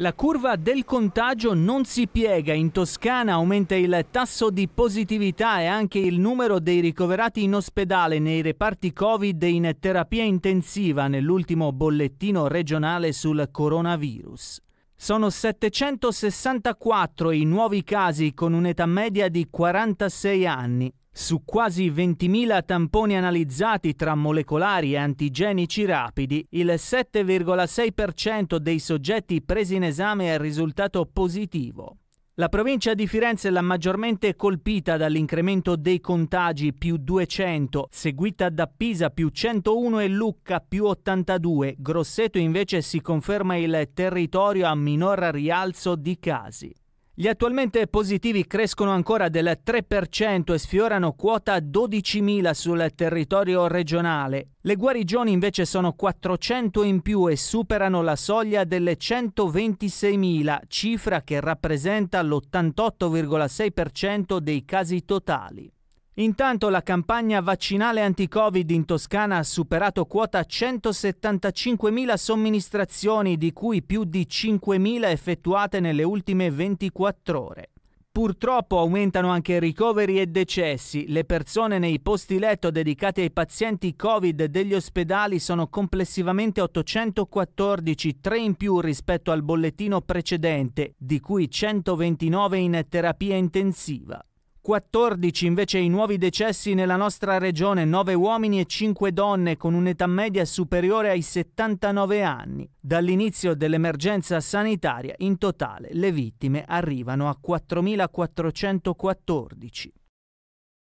La curva del contagio non si piega, in Toscana aumenta il tasso di positività e anche il numero dei ricoverati in ospedale nei reparti Covid e in terapia intensiva nell'ultimo bollettino regionale sul coronavirus. Sono 764 i nuovi casi con un'età media di 46 anni. Su quasi 20.000 tamponi analizzati tra molecolari e antigenici rapidi, il 7,6% dei soggetti presi in esame è risultato positivo. La provincia di Firenze è la maggiormente colpita dall'incremento dei contagi più 200, seguita da Pisa più 101 e Lucca più 82. Grosseto invece si conferma il territorio a minor rialzo di casi. Gli attualmente positivi crescono ancora del 3% e sfiorano quota 12.000 sul territorio regionale. Le guarigioni invece sono 400 in più e superano la soglia delle 126.000, cifra che rappresenta l'88,6% dei casi totali. Intanto la campagna vaccinale anti-Covid in Toscana ha superato quota 175.000 somministrazioni, di cui più di 5.000 effettuate nelle ultime 24 ore. Purtroppo aumentano anche ricoveri e decessi. Le persone nei posti letto dedicati ai pazienti Covid degli ospedali sono complessivamente 814, 3 in più rispetto al bollettino precedente, di cui 129 in terapia intensiva. 14 invece i nuovi decessi nella nostra regione, 9 uomini e 5 donne con un'età media superiore ai 79 anni. Dall'inizio dell'emergenza sanitaria in totale le vittime arrivano a 4.414.